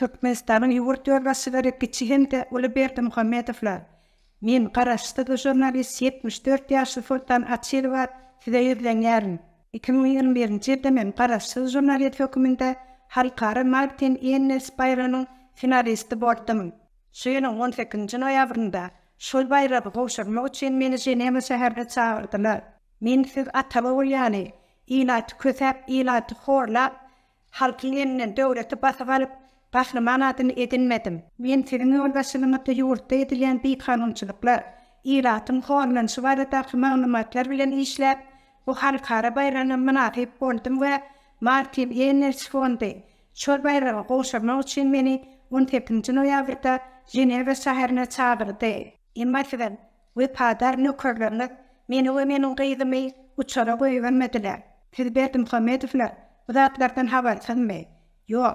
Türkmenistan'ın yuwurt ýörgesi we kiçigen de Uly Berdi Muhammedowla. Men garaşda da jurnalist 74 ýaşly Furtan Atsirowa täýirlenýär. 2021-nji ýylda men garaşsyz jurnalist hökümetinde halkara Martin Ennes Bayrany finalist bolupdym. Şu 18-nji noýabrynda şol bayrady goşurmak üçin men Jenewa şäherine çağırdym. Men siz atama bolýany, ilat köp, ilat horla Halkinin dövleti basa qalib, Baxna manatyny edinmedim. Men tirin ýoldaşlygyna töýürde edilen bir kanunçylyklar, ýeratyn horlan şuwada taýmanly matlar bilen işläp, bu halkara bayramyny manatyp goldym we Martin Ernest Fonte şol bayramy goşarmak üçin meni 17-nji noýabrda Ženewa şäherine çağırdy. Emmaçdan we padar nökerlerini meni we meniň gyzymy uçara goýan medeler. Tilbetim Hamedowlar, bu zatlardan habar tutmaly. Yo,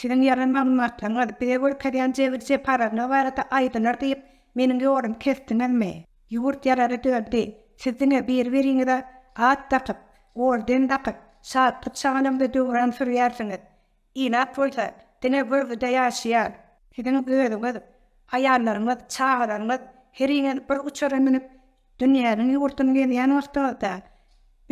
Sen yaran mamnatan gadyp bol kadyan jewir se para na warata aýda nertip meniň ýorum kesdi näme ýurt ýarary döldi sizdiňe bir beriňe de at taqyp orden taqyp saat tutsaňam we döwran furýarsyňyz ýa-na folta dene wörwe daýasyň ýa-na göwerde wada aýanlaryň we bir uçara minip dünýäniň ýurtyny gelýän wagtda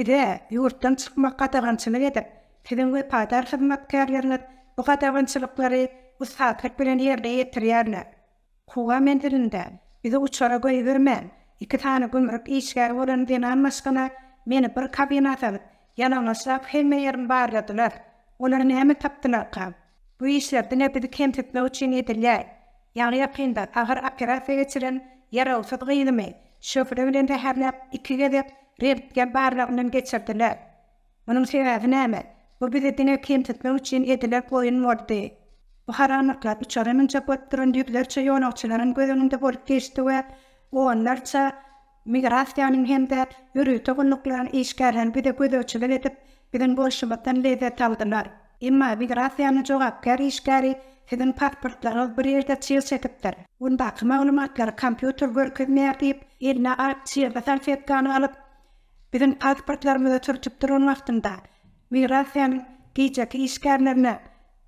bide ýurtdan çykmak gatagançylyk edip tilin we paýdar hyzmatkarlaryň Bukat avançılıkları ısa tek bilen yerde yetir yerine. Kuga mendirinde bizi uçara koyuvermen. İki tane gümrük işgari olan dinan maskana meni bir kabinat alıp yanana saf hemme yerin bağırladılar. Onları nemi Bu işler dine kem kentitme uçin yedirliyay. Yani yakinda ahir apirafi geçirin yara usat gıydimi. Şöfri ölen de herlap iki gedip rirtgen bağırlarından geçirdiler. sebebi Bu bide kim tetmek için edilek koyun vardı. Bu haramaklar uçarının çapattırın düyükler çayon okçuların gözününde bol fiştü ve o onlarca migrasyonun hem de yürü togunlukların işgarhan bide gudu çivil edip bide bolşumatdan lezze taldınlar. Ima migrasyonu joga kari işgari patportlar bir yerda çil çetipdir. Un baxi maulumatlar kompüter vorkü mertip ilna ar ar ar ar ar ar ar ar ar Migrasiýany geçäki işgärnärine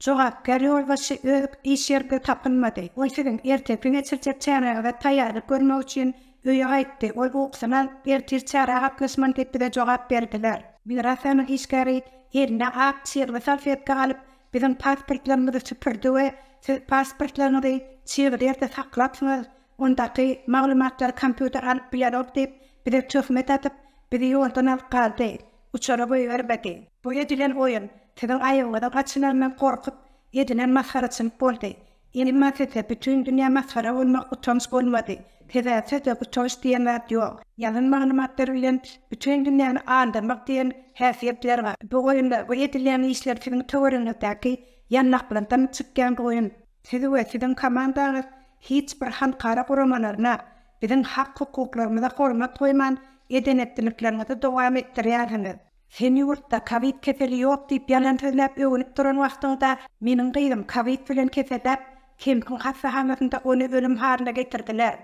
jogap gärýär we şeýlelik işgärde tapynmady. Oýsuň ertä pinä çyrçyp çäre we taýar görnä üçin öýe gaýtdy. Oý bu oksana ertä çyrçara haklysman diýip de jogap berdiler. Migrasiýany işgäri ýerine hak çyr we salfet galyp bizin pasportlaryny da çypyrdy we pasportlaryny çyrderde saklapdy. Ondaki ki maglumatlar kompýuter alyp bilýär diýip bir töhmet atyp bir ýol tanap gardy. uçara boyu var Bu edilən oyun, tədən ayıqla da qaçınarına qorqıb, edilən mazhara çın qoldi. Yeni mazhara bütün dünya mazhara olma utans qolmadi. Tədən tədə utans diyan vəd yox. Yalın mağlumatlar vəyən bütün dünyanı anandamak diyan həsiyyəb dər bu oyun bu edilen işler və və və və və və və və və və və və və han və və və və eden etdiniklerine de dovam ettiriyarhiniz. Sen yurtta kavit keseli yok deyip yalan sözlep öğünüp duran vaxtında minin qiyyim kavit filan kesedep kemkin qasa hamasında onu ölüm harina getirdiler.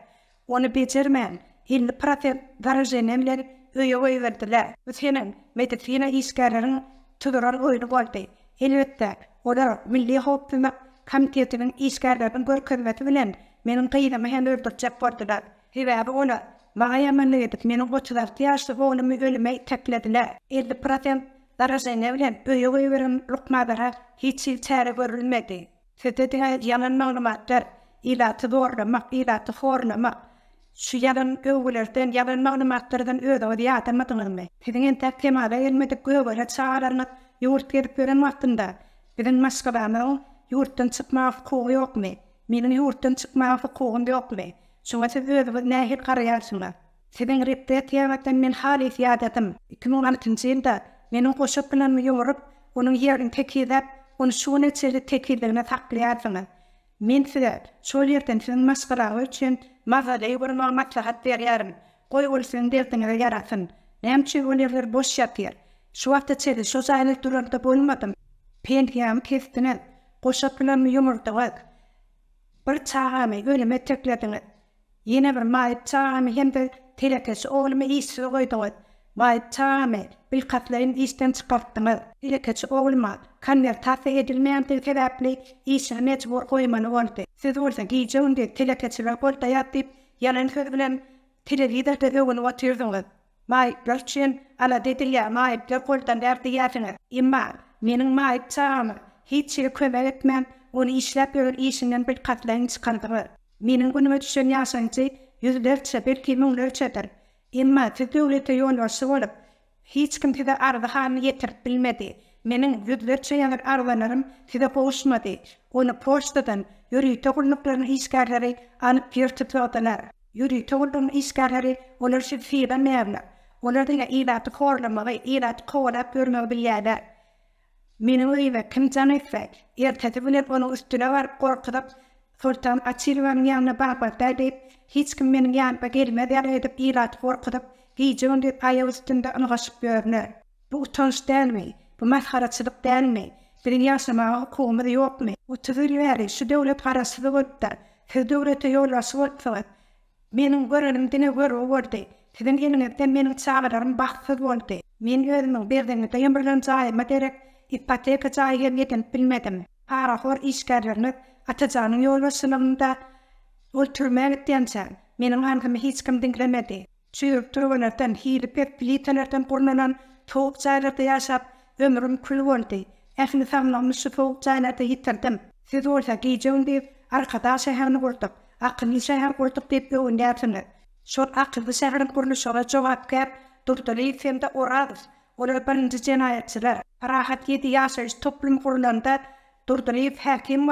Onu becermen, 50 prosent zarajenemler öyü öy verdiler. Ve senin medisina işgarların tuduran oyunu boldi. Elbette, odar milli hoppimi komitetinin işgarların gör kürmeti bilen menin qiyyim hen öldürcep vardilar. Hivabi onu vaia ma edip, meni botu d'aftia asto fonu mi uli mei teklatila. Ilde bilen, dharas ene vilen bui ugu i verun luk ma dharag, hiti i teri vurul megi. Tithi tinga jalan magna matar ila ati dhorumak, ila ati fornumak. Su jalan ugu lirthin, jalan magna matar idhan udhawad i ata matanglami. Tithin inta kima dhe ilmite guvur hat Şoňa sebäp bolan näme hiç garaýar şoňa. Sebäp ripde tiýanatdan men hali ýadatym. 2016-njy ýylda meniň goşup bilen ýörüp, onuň ýerini täkidäp, onuň şoňa çyly täkidlerini taklaýardym. Men sizde şol ýerden sen maskara üçin mazalay bir maglumatly hat ýarym. Goý bolsaň derdiň ýaratsyn. Näme üçin boş ýatyr? Şu wagtda çyly şoňa ýalyt durmaly bolmadym. Pentiam kestinä goşup bilen ýörüp, Bir çağa me gönüme Yine bir mai tami hem de telekes oğlumu iyisi koydu. Mai tami bil katlayın iyisden çıkarttı mı? Telekes oğluma kanner tafi edilmeyen de kebapli iyisi hamet vur oldu. Siz olsan giyicun de telekes rapor da yaptip yanan hüvlen televide de hüvün oturdun. Mai bürçün ala dedilya mai bürkoldan derdi yafine. Ima minin mai tami hiçil kümeletmen. Onu işlep yor işinden bir katlayın çıkandı. Meniň gönüme düşen yaşanci yüz lefçe bir kimi un lefçe der. Ima tüdü hiç kim tida arda hanı yetir bilmedi. Minin yüz lefçe yanar arlanarım tida boğuşmadi. Onu postadan yürüy togulnukların hizgarlari anı pyrtı tüldanar. Yürüy togulnukların hizgarlari onar şi fiyy fiyy Olar da ýa-da tokorla maýa ýa-da tokorla pörme bilýärdi. Minä öýe kimçe näfäk, ýa-da täze onuň üstüne bar Fortan açyrwan ýa-ne bapa hiç kim meni ýa-ne bagerme däre edip ýa-ne gorkudyp giýjön diýip üstünde ýa-ne görnä. Bu tans däne, bu maharatçylyk däne. Birin ýa-sama okuwmy ýokmy. Bu tüzüri wäri şu döwlet parasy bolupda. Şu döwlet ýa-ne şol fakat meni dine görüp wurdy. Tüden ýene meni çağıran Men ipoteka ýeten bilmedim. Para hor işgärlerini Atacanın yol vasılımda ol türmen men menin hankam hiç kim dinklemedi. Çürüp turvanerden, hili pek bilitanerden burnanan tuğuk zaylarda yasap, ömürüm kül vondi. Efni thamlamlamlamlı süp tuğuk zaylarda yitirdim. Siz olta giyicin bi arkada sehani vurduk, akkini sehani vurduk, akkini sehani vurduk, akkini sehani Şor akıl bu sehrin kurulu şora cevap gəp durdurlu ifemdə oradır. Ola birinci cenayetçilər. Rahat yedi yaşayış toplum kurulanda hakim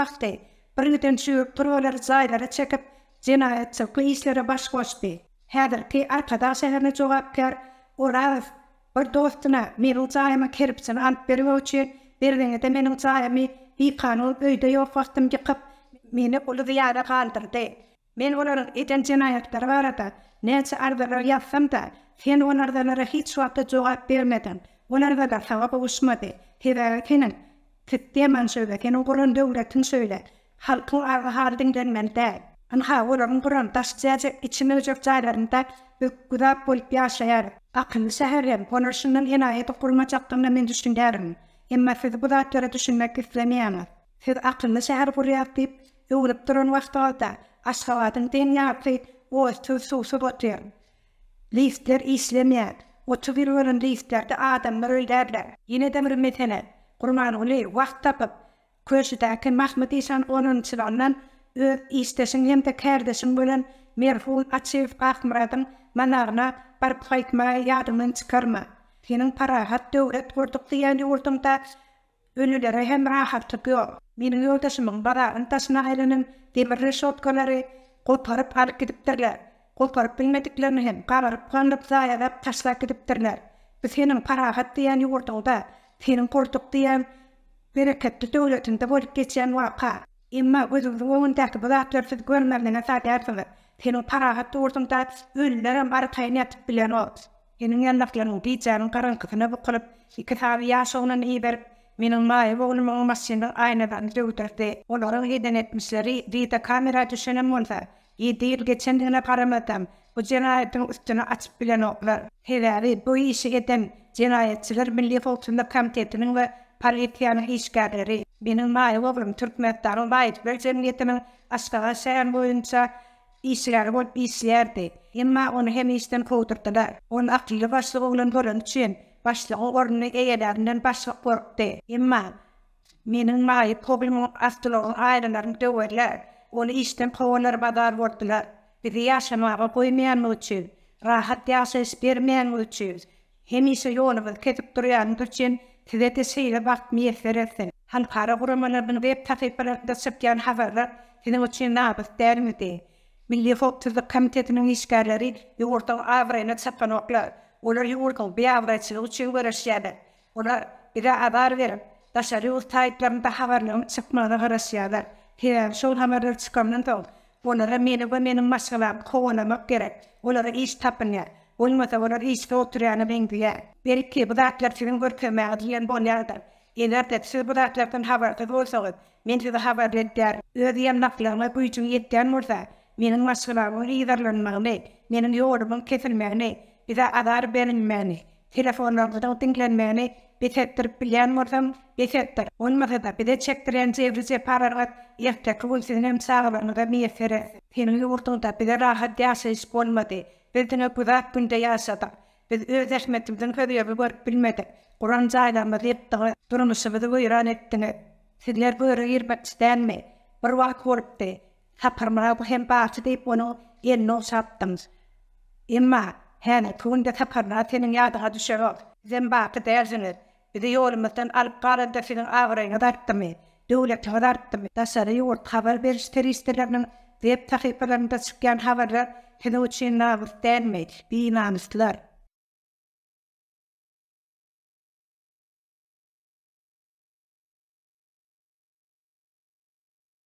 bir neden şüür turvalar zaylara çekip, cinayet çıkı işlere baş koş bi. ki arkada şehirine cevapkar, o Ralf bir dostuna meril zayama kerepçin ant beri vauçi, berdiğine de menil zayami bir kanul öyde yok vaktim yıkıp, meni ulu ziyara kaldırdı. Men onların eden cinayetler var da, neyse ardara yapsam da, sen onlardanlara hiç suatı cevap vermedin. Onlarda da sevap uçmadı. Hedir ki, Sistemen söyle, senin kurun devletin söyle. halkın arga hardin dönmende. Hän ha uram buram taşçaja içime ucap caylarında bük guda polip yaşayar. Akın seherim, konuşundan hina eto kurma men min Emma fiz bu da töre düşünmek istemeyemez. Fiz akın seher buraya deyip, yuvulup durun vaxta alda, aşkaladın din yaptı, o tü su su botir. Lifter o adamlar metene, köşe de ken mahmeti san onun çıranan öt istesin hem de kardeşim bilen merhum açif bakmradan manarna parpaytma yadımın çıkarma senin para hat devlet vurduk diyen ortamda ölüler hem rahat tıkıyor benim yoldaşım bana antasna ailenin demir resort kanarı koparıp park edip derler bilmediklerini hem kararıp kanıp sayarak taşla gidip derler senin para hat diyen ortamda senin kurtuk diyen Bir ekette töwletin de bolup geçen wapa. Emma özü wowun täk bolat terfit görmärdi näsa täpdi. Tenin para hat durdum täp bar taýnat bilen ot. Enin ýanaklary ýetdi çaryň garanky täne bolup iki täwi ýaşawnyň iber minin maý wowunyň maşyny aýnadan döwterdi. Olaryň hedin etmişleri rita kamera düşen bolsa, ýetdir geçen hyna paramatam. Bu jenaýetden üstüne açyp bilen oklar. Hele bu işi eden jenaýetçiler milli folklorda kamtetiniň we par işgärleri. Benim maýy oglum türkmen darun baýt berjem ýetimin aşgara şäher boýunça işgär bol işlerdi. Emma onu hem işden kowdurdylar. Onu akyly başlyk oglan görän üçin başlyk ogorny eýerlerinden başlyk gördi. Emma Menin maýy problemi astrolog aýdanlaryň döwerler. Onu işden kowalar badar gördiler. Bizi ýaşamagy goýmaýan mülçüz. Rahat ýaşaýyş bermeýän mülçüz. Hemişe ýolumyz ketip durýan durçyn, Tidete seyle bak miyethere Han kara kuramana bin web takifalar da sepkian hafara. Hina uçin nabas der mi de. Milli fokturda kamitetinin işgarlari yoğurta avrayna tsapan okla. Ola yoğurta o bia avrayna tsapan okla. Ola yoğurta o bia avrayna tsapan okla. Ola bia avrayna tsapan okla. Ola bia avrayna tsapan okla. Ola bia avrayna tsapan okla. Ola Wolma tawara is totr ben beng dia berike bu dat ter görkeme gortem atian boniata de ertet bu dat ter tem men te gol sorat min tu da hawa det der yedi am naklar ma bujung yettan morta minan masralo ridarlan magde minan yorbon ketel mane ida adar ben mane telefonar da tinklen mane 73 plyan mortam 73 wolma ta pide chek tryan se evri se farar gat yektak bunsinem Bildiňe bu wagt günde Biz öz ähmetimden höýe bir bar bilmedi. Quran jaýlanma diýip dogry durmuşy bu ýaran etdiňe. Sizler bu ýer bir Bir wagt bolupdy. Ha parmara bu hem baçy diýip onu ýen no sapdyňyz. Emma hene kunda ta parna tenin ýady ha düşerok. Zem baqy derjini. Bir de ýolumdan alyp garanda sizin agrayna dartdymy? Döwlet ýurt xabar berişleri isterlerini web sahypalarynda çykýan xabarlar حدود شينا مستان ميت بينا مستلر